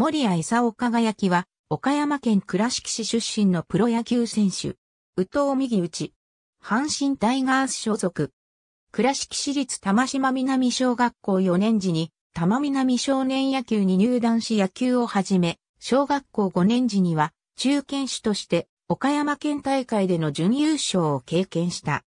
森谷勲輝は、岡山県倉敷市出身のプロ野球選手。宇藤右内。阪神タイガース所属。倉敷市立玉島南小学校4年時に、玉南少年野球に入団し野球を始め、小学校5年時には、中堅手として、岡山県大会での準優勝を経験した。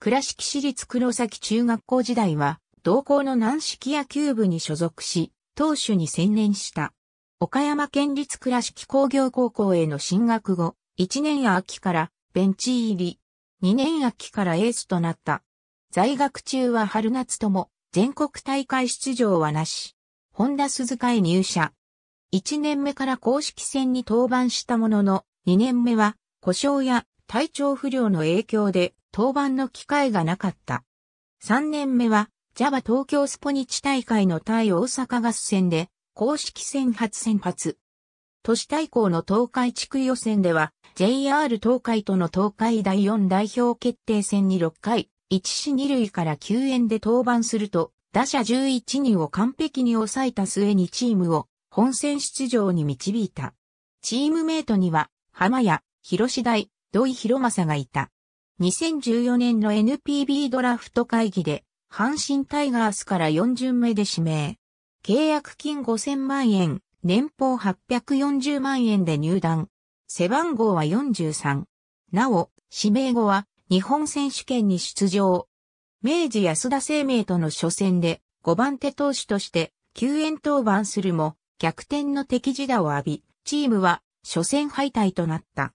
倉敷市立黒崎中学校時代は、同校の軟式野球部に所属し、投手に専念した。岡山県立倉敷工業高校への進学後、1年秋からベンチ入り、2年秋からエースとなった。在学中は春夏とも全国大会出場はなし、本田鈴鹿へ入社。1年目から公式戦に登板したものの、2年目は故障や体調不良の影響で登板の機会がなかった。3年目はジャバ東京スポニチ大会の対大阪合戦で、公式戦初先発。都市対抗の東海地区予選では、JR 東海との東海第4代表決定戦に6回、1死2塁から救援で登板すると、打者11人を完璧に抑えた末にチームを本戦出場に導いた。チームメイトには、浜谷、広志大、土井広正がいた。2014年の NPB ドラフト会議で、阪神タイガースから4巡目で指名。契約金5000万円、年俸840万円で入団。背番号は43。なお、指名後は日本選手権に出場。明治安田生命との初戦で5番手投手として救援登板するも逆転の敵地打を浴び、チームは初戦敗退となった。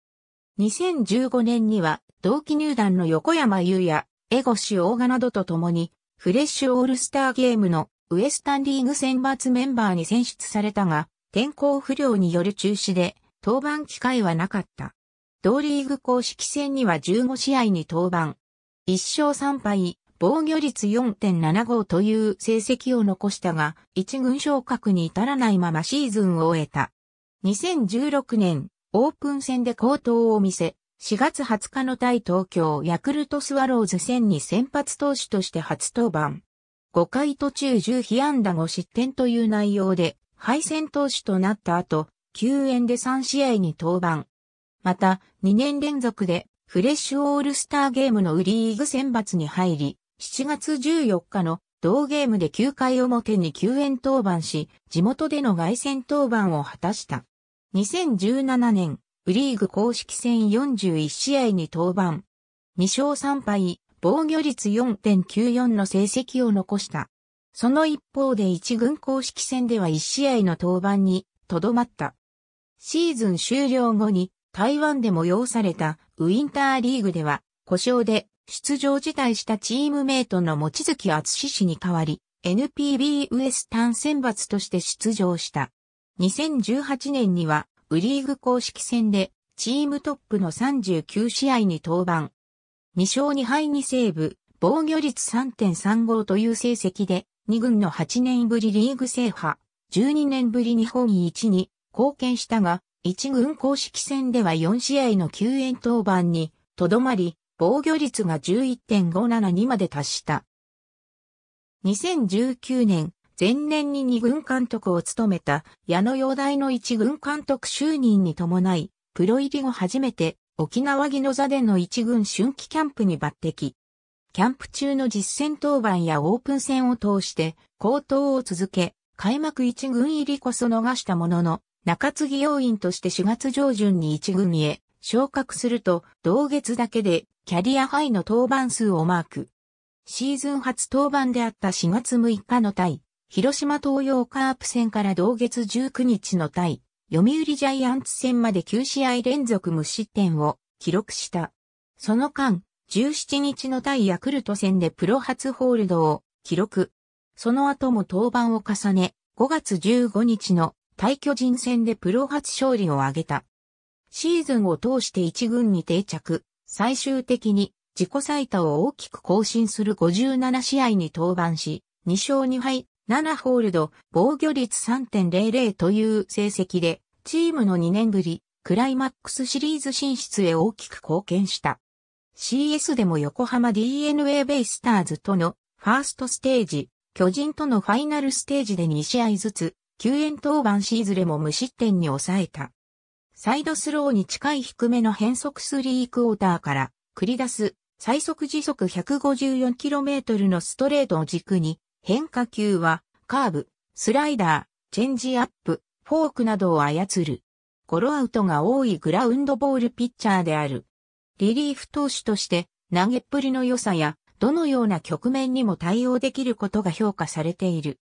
2015年には同期入団の横山優也、江越大賀などと共にフレッシュオールスターゲームのウエスタンリーグ選抜メンバーに選出されたが、天候不良による中止で登板機会はなかった。同リーグ公式戦には15試合に登板。1勝3敗、防御率4.75という成績を残したが、1軍昇格に至らないままシーズンを終えた。2016年、オープン戦で好投を見せ、4月20日の対東京ヤクルトスワローズ戦に先発投手として初登板。5回途中10被安打5失点という内容で、敗戦投手となった後、救援で3試合に登板。また、2年連続でフレッシュオールスターゲームのウリーグ選抜に入り、7月14日の同ゲームで9回表に救援登板し、地元での外戦登板を果たした。2017年、リーグ公式戦41試合に登板。2勝3敗、防御率4.94の成績を残した。その一方で1軍公式戦では1試合の登板にとどまった。シーズン終了後に台湾で催されたウィンターリーグでは故障で出場辞退したチームメイトの持月厚氏に代わり NPB ウエスタン選抜として出場した。2018年にはウリーグ公式戦で、チームトップの39試合に登板。2勝2敗2セーブ、防御率3.35という成績で、2軍の8年ぶりリーグ制覇、12年ぶり日本一に貢献したが、1軍公式戦では4試合の救援登板に、とどまり、防御率が11.57にまで達した。2019年前年に二軍監督を務めた矢野陽大の一軍監督就任に伴い、プロ入り後初めて沖縄儀の座での一軍春季キャンプに抜擢。キャンプ中の実戦登板やオープン戦を通して高騰を続け、開幕一軍入りこそ逃したものの、中継ぎ要員として4月上旬に一軍へ昇格すると、同月だけでキャリアハイの登板数をマーク。シーズン初登板であった4月6日の対広島東洋カープ戦から同月19日の対、読売ジャイアンツ戦まで9試合連続無失点を記録した。その間、17日の対ヤクルト戦でプロ初ホールドを記録。その後も登板を重ね、5月15日の対巨人戦でプロ初勝利を挙げた。シーズンを通して1軍に定着、最終的に自己最多を大きく更新する57試合に登板し、2勝2敗7ホールド、防御率3.00という成績で、チームの2年ぶり、クライマックスシリーズ進出へ大きく貢献した。CS でも横浜 DNA ベイスターズとのファーストステージ、巨人とのファイナルステージで2試合ずつ、救援当番シーズレも無失点に抑えた。サイドスローに近い低めの変速スリークォーターから繰り出す最速時速 154km のストレートを軸に変化球は、カーブ、スライダー、チェンジアップ、フォークなどを操る。ゴロアウトが多いグラウンドボールピッチャーである。リリーフ投手として投げっぷりの良さやどのような局面にも対応できることが評価されている。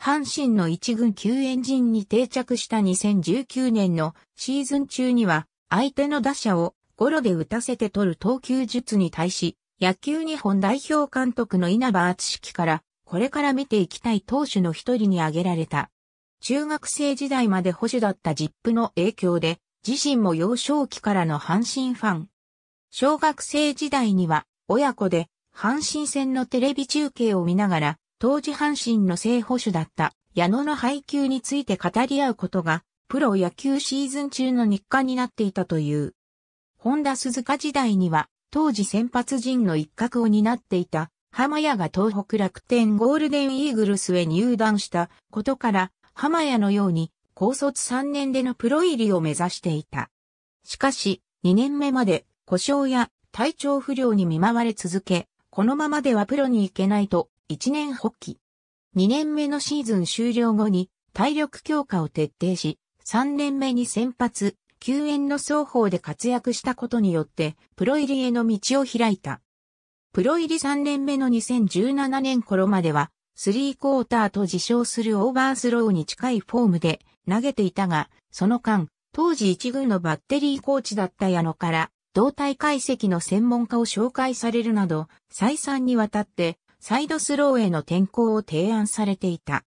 阪神の一軍救援陣に定着した2019年のシーズン中には相手の打者をゴロで打たせて取る投球術に対し野球日本代表監督の稲葉厚樹からこれから見ていきたい投手の一人に挙げられた。中学生時代まで保守だったジップの影響で、自身も幼少期からの阪神ファン。小学生時代には、親子で、阪神戦のテレビ中継を見ながら、当時阪神の正保守だった矢野の配球について語り合うことが、プロ野球シーズン中の日課になっていたという。本田鈴鹿時代には、当時先発陣の一角を担っていた浜谷が東北楽天ゴールデンイーグルスへ入団したことから、浜谷のように高卒3年でのプロ入りを目指していた。しかし、2年目まで故障や体調不良に見舞われ続け、このままではプロに行けないと一年発起。2年目のシーズン終了後に体力強化を徹底し、3年目に先発、救援の双方で活躍したことによって、プロ入りへの道を開いた。プロ入り3年目の2017年頃までは、スリークォーターと自称するオーバースローに近いフォームで投げていたが、その間、当時一軍のバッテリーコーチだった矢野から、動体解析の専門家を紹介されるなど、再三にわたって、サイドスローへの転向を提案されていた。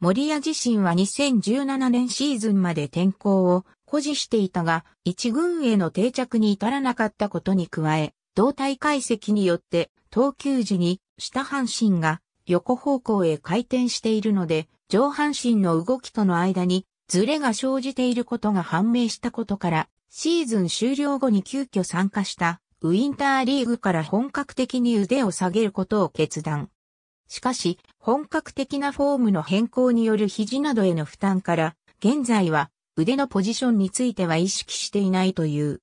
森谷自身は2017年シーズンまで転向を誇示していたが、一軍への定着に至らなかったことに加え、胴体解析によって、投球時に下半身が横方向へ回転しているので、上半身の動きとの間にズレが生じていることが判明したことから、シーズン終了後に急遽参加したウィンターリーグから本格的に腕を下げることを決断。しかし、本格的なフォームの変更による肘などへの負担から、現在は腕のポジションについては意識していないという。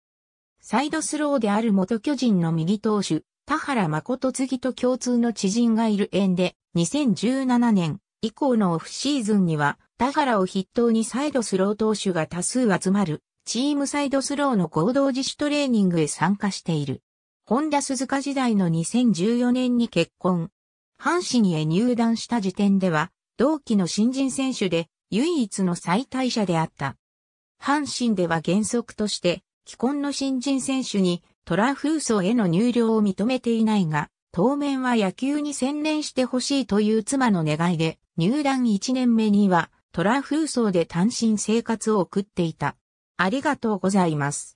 サイドスローである元巨人の右投手、田原誠次と共通の知人がいる縁で、2017年以降のオフシーズンには、田原を筆頭にサイドスロー投手が多数集まる、チームサイドスローの合同自主トレーニングへ参加している。本田鈴鹿時代の2014年に結婚。阪神へ入団した時点では、同期の新人選手で唯一の最大者であった。阪神では原則として、既婚の新人選手にトラフーソへの入寮を認めていないが、当面は野球に専念してほしいという妻の願いで、入団1年目にはトラフーソで単身生活を送っていた。ありがとうございます。